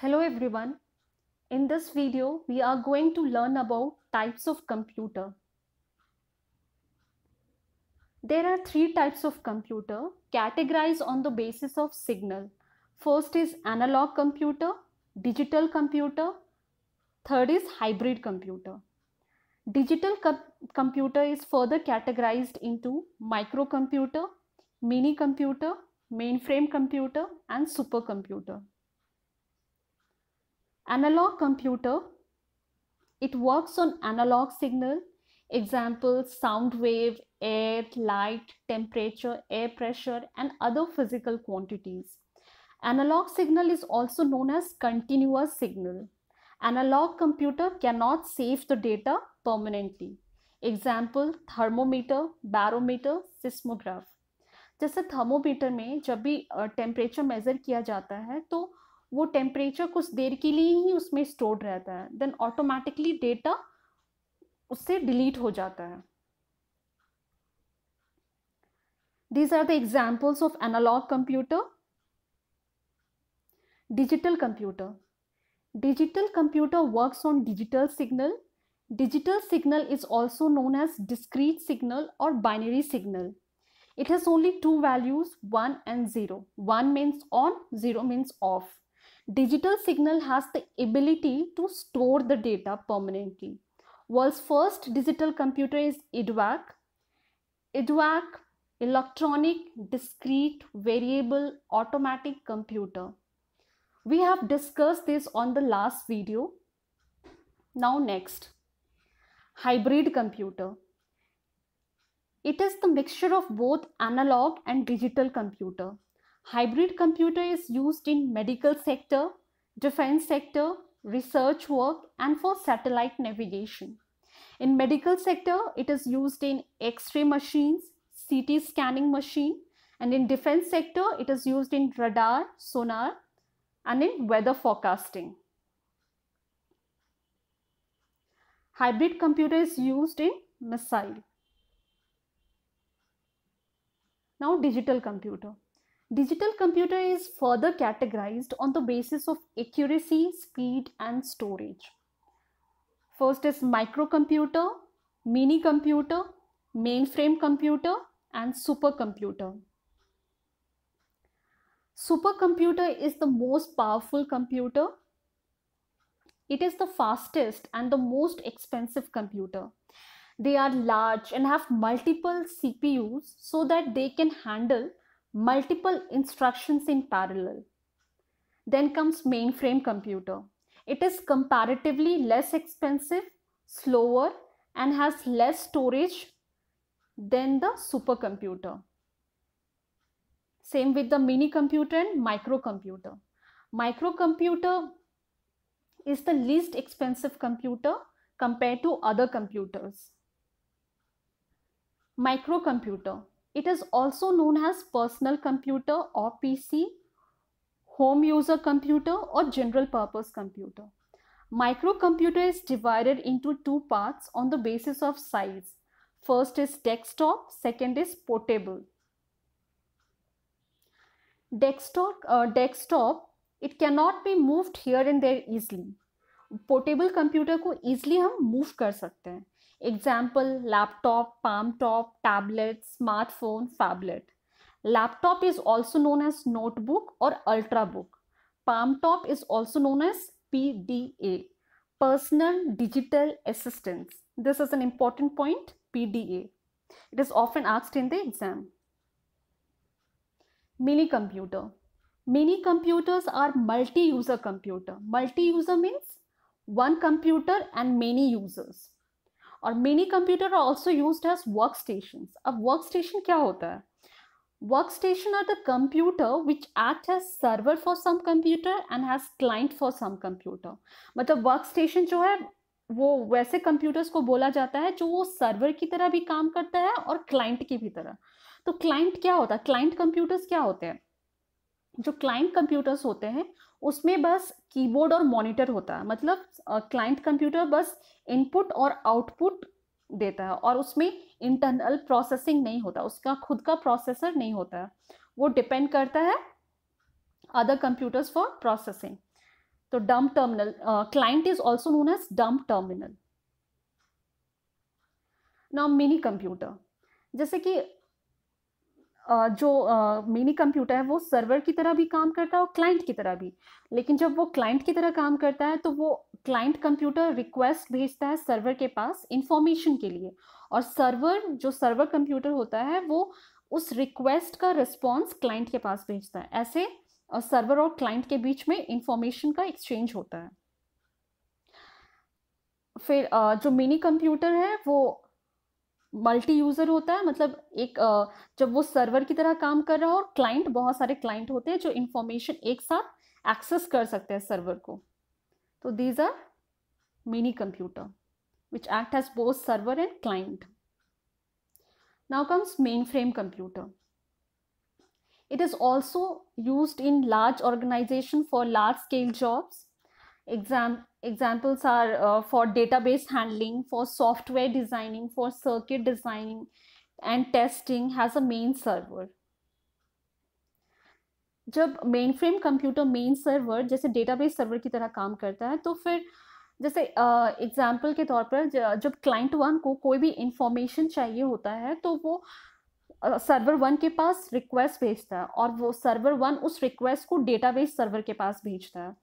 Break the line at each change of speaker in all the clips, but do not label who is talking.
Hello everyone. In this video, we are going to learn about types of computer. There are three types of computer categorized on the basis of signal. First is analog computer, digital computer, third is hybrid computer. Digital computer is further categorized into microcomputer, mini computer, mainframe computer and supercomputer. Analog computer, it works on analog signal, example sound wave, air, light, temperature, air pressure and other physical quantities. Analog signal is also known as continuous signal. Analog computer cannot save the data permanently. example thermometer barometer seismograph जैसे thermometer में जब भी temperature measure किया जाता है तो वो temperature कुछ देर के लिए ही उसमें स्टोर्ड रहता है देन ऑटोमेटिकली डेटा उससे डिलीट हो जाता है these are the examples of analogue computer digital computer digital computer work on digital signal digital signal is also known as discrete signal और binary signal it has only two values one and zero one means on zero means off Digital signal has the ability to store the data permanently. World's first digital computer is EDVAC. EDVAC, Electronic Discrete Variable Automatic Computer. We have discussed this on the last video. Now next, hybrid computer. It is the mixture of both analog and digital computer. Hybrid computer is used in medical sector, defense sector, research work and for satellite navigation. In medical sector, it is used in X-ray machines, CT scanning machine and in defense sector, it is used in radar, sonar and in weather forecasting. Hybrid computer is used in missile. Now digital computer. Digital computer is further categorized on the basis of accuracy, speed and storage. First is microcomputer, mini computer, mainframe computer and supercomputer. Supercomputer is the most powerful computer. It is the fastest and the most expensive computer. They are large and have multiple CPUs so that they can handle multiple instructions in parallel. Then comes mainframe computer. It is comparatively less expensive, slower, and has less storage than the supercomputer. Same with the mini computer and microcomputer. Microcomputer is the least expensive computer compared to other computers. Microcomputer it is also known as personal computer or PC, home user computer or general purpose computer. Microcomputer is divided into two parts on the basis of size. First is desktop, second is portable. Desktop, uh, desktop it cannot be moved here and there easily. Portable computer ko easily hum move kar sakte hain. Example laptop, palm top, tablet, smartphone, phablet. Laptop is also known as notebook or ultrabook. Palm top is also known as PDA, personal digital assistance. This is an important point, PDA. It is often asked in the exam. Mini computer. Mini computers are multi-user computer. Multi-user means one computer and many users. और mini computer are also use as work station अब work station क्या होता है work station are the computer which act has server for some computer and has client for some computer मतलब work station जो है वो वैसे कंप्यूटर्स को बोला जाता है जो वो सर्वर की तरह भी काम करता है और क्लाइंट की भी तरह तो क्लाइंट क्या होता है क्लाइंट कंप्यूटर्स क्या होते हैं जो क्लाइंट कंप्यूटर्स होते हैं उसमें बस कीबोर्ड और मॉनिटर होता है मतलब क्लाइंट कंप्यूटर बस इनपुट और आउटपुट देता है और उसमें इंटरनल प्रोसेसिंग नहीं होता उसका खुद का प्रोसेसर नहीं होता है वो डिपेंड करता है अदर कंप्यूटर्स फॉर प्रोसेसिंग तो dump terminal client is also known as dump terminal now mini computer जैसे कि जो मिनी कंप्यूटर है वो सर्वर की तरह भी काम करता है और क्लाइंट की तरह भी लेकिन जब वो क्लाइंट की तरह काम करता है तो वो क्लाइंट कंप्यूटर रिक्वेस्ट भेजता है सर्वर के पास इंफॉर्मेशन के लिए और सर्वर जो सर्वर कंप्यूटर होता है वो उस रिक्वेस्ट का रिस्पॉन्स क्लाइंट के पास भेजता है ऐसे सर्वर और क्लाइंट के बीच में इंफॉर्मेशन का एक्सचेंज होता है फिर जो मिनी कंप्यूटर है वो मल्टी यूजर होता है मतलब एक जब वो सर्वर की तरह काम कर रहा हो और क्लाइंट बहुत सारे क्लाइंट होते हैं जो इंफॉर्मेशन एक साथ एक्सेस कर सकते हैं सर्वर को तो these are mini computer which act has both server and client now comes mainframe computer it is also use in large organisation for large scale jobs Exam examples are uh, for database handling, for software designing, for circuit designing and testing has a main server. जब mainframe computer main server जैसे database server की तरह काम करता है तो फिर जैसे एग्जांपल uh, के तौर पर जब क्लाइंट वन को कोई भी इंफॉर्मेशन चाहिए होता है तो वो सर्वर uh, वन के पास रिक्वेस्ट भेजता है और वो सर्वर वन उस रिक्वेस्ट को डेटाबेस सर्वर के पास भेजता है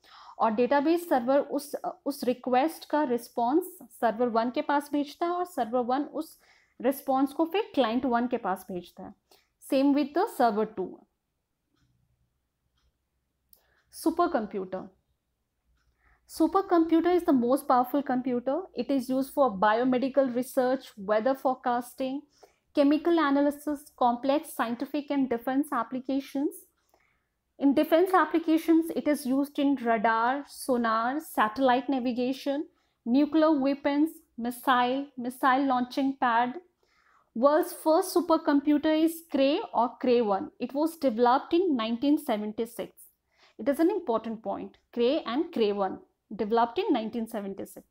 और डेटाबेस सर्वर उस उस रिक्वेस्ट का रिस्पांस सर्वर वन के पास भेजता है और सर्वर वन उस रिस्पांस को फिर क्लाइंट वन के पास भेजता है same with the server two super computer super computer is the most powerful computer it is use for biomedical research weather forecasting chemical analysis complex scientific and defence applications In defense applications, it is used in radar, sonar, satellite navigation, nuclear weapons, missile, missile launching pad. World's first supercomputer is Cray or Cray-1. It was developed in 1976. It is an important point. Cray and Cray-1 developed in 1976.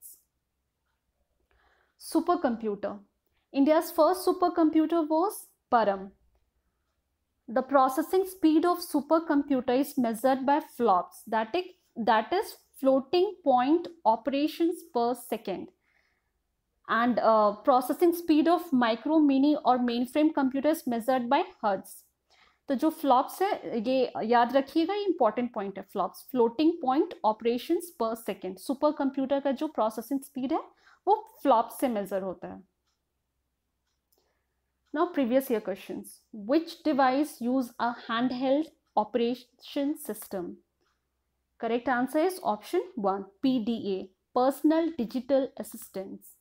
Supercomputer. India's first supercomputer was Param the processing speed of supercomputer is measured by flops that is, that is floating point operations per second and uh, processing speed of micro mini or mainframe frame computers measured by hertz तो जो flops है ये याद रखिएगा ये important point है flops floating point operations per second super computer का जो प्रोसेसिंग स्पीड है वो फ्लॉप से मेजर होता है Now previous year questions. Which device use a handheld operation system? Correct answer is option 1 PDA Personal Digital Assistance.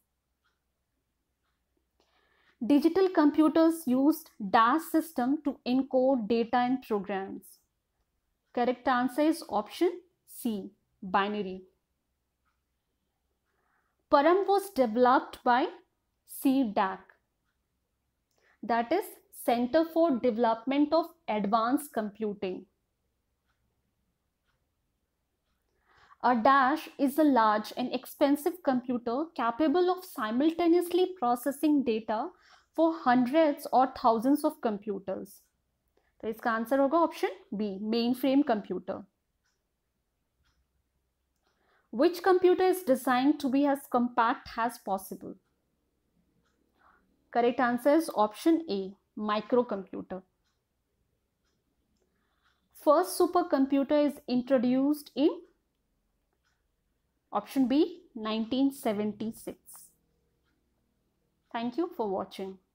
Digital computers used DAS system to encode data and programs. Correct answer is option C binary. Param was developed by C DAC that is Center for Development of Advanced Computing. A dash is a large and expensive computer capable of simultaneously processing data for hundreds or thousands of computers. So its answer होगा option B mainframe which computer is designed to be as compact as possible correct answer is option A micro computer first super computer is introduced in option B 1976 thank you for watching